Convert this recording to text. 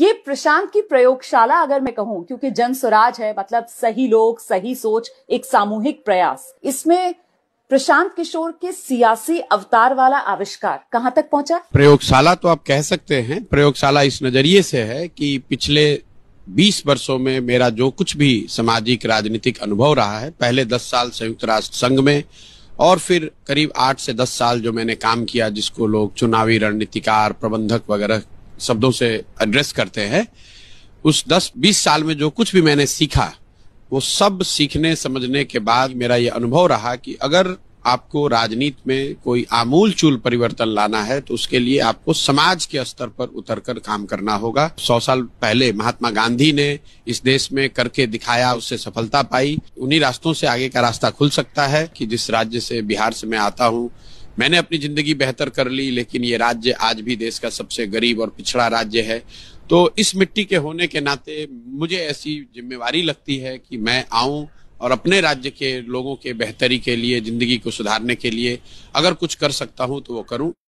ये प्रशांत की प्रयोगशाला अगर मैं कहूं क्योंकि जन स्वराज है मतलब सही लोग सही सोच एक सामूहिक प्रयास इसमें प्रशांत किशोर के सियासी अवतार वाला आविष्कार कहाँ तक पहुंचा प्रयोगशाला तो आप कह सकते हैं प्रयोगशाला इस नजरिए से है कि पिछले 20 वर्षों में मेरा जो कुछ भी सामाजिक राजनीतिक अनुभव रहा है पहले 10 साल संयुक्त राष्ट्र संघ में और फिर करीब आठ से दस साल जो मैंने काम किया जिसको लोग चुनावी रणनीतिकार प्रबंधक वगैरह शब्दों से एड्रेस करते हैं उस 10-20 साल में जो कुछ भी मैंने सीखा वो सब सीखने समझने के बाद मेरा ये अनुभव रहा कि अगर आपको राजनीति में कोई आमूल चूल परिवर्तन लाना है तो उसके लिए आपको समाज के स्तर पर उतरकर काम करना होगा सौ साल पहले महात्मा गांधी ने इस देश में करके दिखाया उससे सफलता पाई उन्हीं रास्तों से आगे का रास्ता खुल सकता है कि जिस राज्य से बिहार से मैं आता हूँ मैंने अपनी जिंदगी बेहतर कर ली लेकिन ये राज्य आज भी देश का सबसे गरीब और पिछड़ा राज्य है तो इस मिट्टी के होने के नाते मुझे ऐसी जिम्मेवारी लगती है कि मैं आऊं और अपने राज्य के लोगों के बेहतरी के लिए जिंदगी को सुधारने के लिए अगर कुछ कर सकता हूं तो वो करूं